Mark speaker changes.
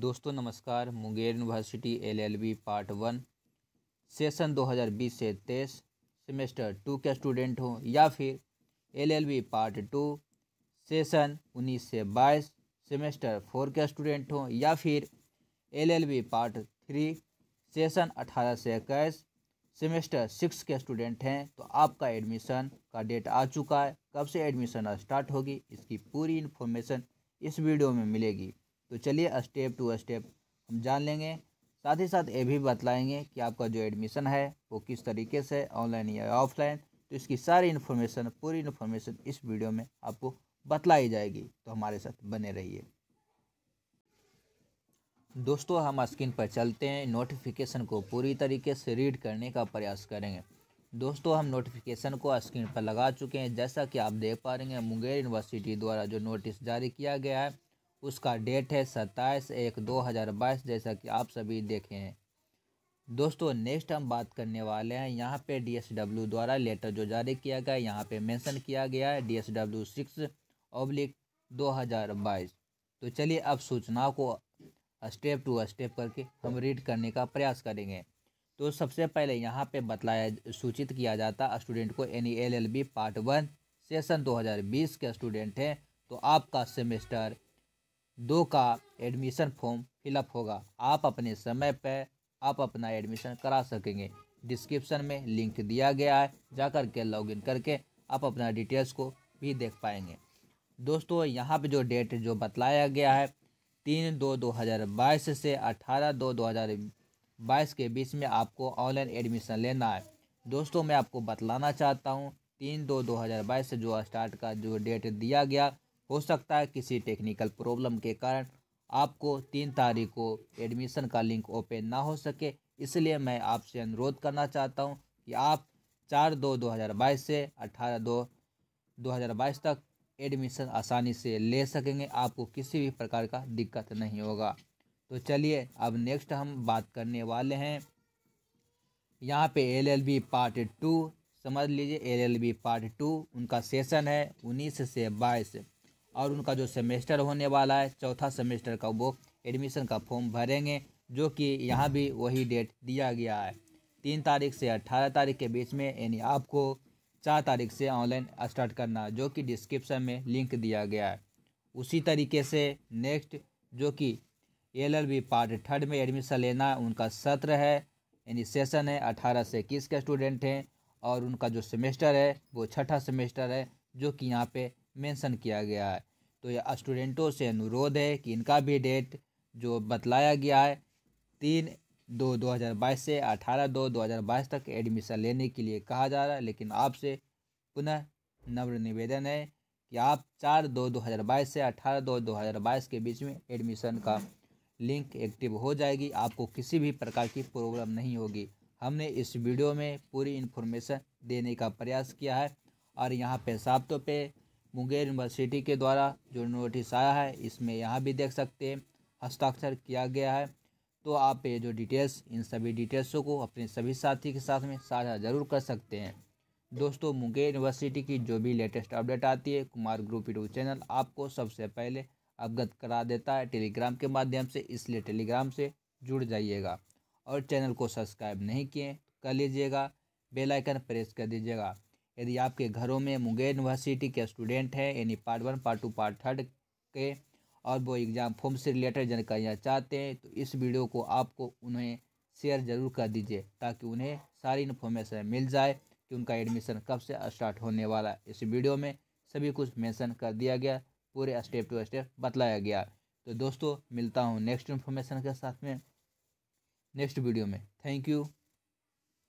Speaker 1: दोस्तों नमस्कार Munger university LLB part one session 2020 से तेईस सेमेस्टर टू के स्टूडेंट हों या फिर एलएलबी पार्ट टू सेशन 19 से 22 सेमेस्टर फोर के स्टूडेंट हों या फिर एलएलबी पार्ट थ्री सेशन 18 से इक्कीस सेमेस्टर सिक्स के स्टूडेंट हैं तो आपका एडमिशन का डेट आ चुका है कब से एडमिशन स्टार्ट होगी इसकी पूरी इन्फॉर्मेशन इस वीडियो में मिलेगी तो चलिए स्टेप टू स्टेप हम जान लेंगे साथ ही साथ ये भी बतलाएंगे कि आपका जो एडमिशन है वो किस तरीके से ऑनलाइन या ऑफलाइन तो इसकी सारी इन्फॉर्मेशन पूरी इन्फॉर्मेशन इस वीडियो में आपको बतलाई जाएगी तो हमारे साथ बने रहिए दोस्तों हम स्क्रीन पर चलते हैं नोटिफिकेशन को पूरी तरीके से रीड करने का प्रयास करेंगे दोस्तों हम नोटिफिकेशन को स्क्रीन पर लगा चुके हैं जैसा कि आप देख पा रहे हैं मुंगेर यूनिवर्सिटी द्वारा जो नोटिस जारी किया गया है उसका डेट है सत्ताईस एक दो हज़ार बाईस जैसा कि आप सभी देखे हैं दोस्तों नेक्स्ट हम बात करने वाले हैं यहाँ पे डीएसडब्ल्यू द्वारा लेटर जो जारी किया गया यहाँ पे मेंशन किया गया है D S W six oblique दो हज़ार बाईस तो चलिए अब सूचना को स्टेप टू स्टेप करके हम रीड करने का प्रयास करेंगे तो सबसे पहले यहाँ पे बतलाया सूचित किया जाता स्टूडेंट को N L L B part one session दो के स्टूडेंट हैं तो आपका सेमेस्टर दो का एडमिशन फॉर्म फिलअप होगा आप अपने समय पर आप अपना एडमिशन करा सकेंगे डिस्क्रिप्शन में लिंक दिया गया है जाकर के लॉगिन करके आप अपना डिटेल्स को भी देख पाएंगे दोस्तों यहाँ पे जो डेट जो बतलाया गया है तीन दो दो हज़ार बाईस से अठारह दो दो हज़ार बाईस के बीच में आपको ऑनलाइन एडमिशन लेना है दोस्तों मैं आपको बतलाना चाहता हूँ तीन दो दो हज़ार बाईस से जो स्टार्ट का जो डेट दिया गया हो सकता है किसी टेक्निकल प्रॉब्लम के कारण आपको तीन तारीख को एडमिशन का लिंक ओपन ना हो सके इसलिए मैं आपसे अनुरोध करना चाहता हूं कि आप चार दो दो हज़ार बाईस से अठारह दो दो हज़ार बाईस तक एडमिशन आसानी से ले सकेंगे आपको किसी भी प्रकार का दिक्कत नहीं होगा तो चलिए अब नेक्स्ट हम बात करने वाले हैं यहाँ पे एलएलबी पार्ट टू समझ लीजिए एलएलबी पार्ट टू उनका सेशन है उन्नीस से बाईस और उनका जो सेमेस्टर होने वाला है चौथा सेमेस्टर का वो एडमिशन का फॉर्म भरेंगे जो कि यहाँ भी वही डेट दिया गया है तीन तारीख से अट्ठारह तारीख के बीच में यानी आपको चार तारीख से ऑनलाइन स्टार्ट करना जो कि डिस्क्रिप्शन में लिंक दिया गया है उसी तरीके से नेक्स्ट जो कि एल एल पार्ट थर्ड में एडमिशन लेना है उनका सत्र है यानी सेशन है अठारह से इक्कीस के स्टूडेंट हैं और उनका जो सेमेस्टर है वो छठा सेमेस्टर है जो कि यहाँ पे मेंशन किया गया है तो यह स्टूडेंटों से अनुरोध है कि इनका भी डेट जो बतलाया गया है तीन दो दो हज़ार बाईस से अठारह दो दो हज़ार बाईस तक एडमिशन लेने के लिए कहा जा रहा है लेकिन आपसे पुनः नम्र निवेदन है कि आप चार दो दो हज़ार बाईस से अठारह दो दो हज़ार बाईस के बीच में एडमिशन का लिंक एक्टिव हो जाएगी आपको किसी भी प्रकार की प्रॉब्लम नहीं होगी हमने इस वीडियो में पूरी इन्फॉर्मेशन देने का प्रयास किया है और यहाँ पे साफ्तों पर मुंगेर यूनिवर्सिटी के द्वारा जो नोटिस आया है इसमें यहाँ भी देख सकते हैं हस्ताक्षर किया गया है तो आप ये जो डिटेल्स इन सभी डिटेल्सों को अपने सभी साथी के साथ में साझा जरूर कर सकते हैं दोस्तों मुंगेर यूनिवर्सिटी की जो भी लेटेस्ट अपडेट आती है कुमार ग्रुप यूट्यूब चैनल आपको सबसे पहले अवगत करा देता है टेलीग्राम के माध्यम से इसलिए टेलीग्राम से जुड़ जाइएगा और चैनल को सब्सक्राइब नहीं किए कर लीजिएगा बेलाइकन प्रेस कर दीजिएगा यदि आपके घरों में मुंगेर यूनिवर्सिटी के स्टूडेंट हैं यानी part one part two part third के और वो एग्ज़ाम फॉर्म से रिलेटेड जानकारियाँ चाहते हैं तो इस वीडियो को आपको उन्हें शेयर ज़रूर कर दीजिए ताकि उन्हें सारी इन्फॉर्मेशन मिल जाए कि उनका एडमिशन कब से स्टार्ट होने वाला है इस वीडियो में सभी कुछ मेंशन कर दिया गया पूरे स्टेप टू स्टेप बतलाया गया तो दोस्तों मिलता हूँ नेक्स्ट इन्फॉर्मेशन के साथ में नेक्स्ट वीडियो में थैंक यू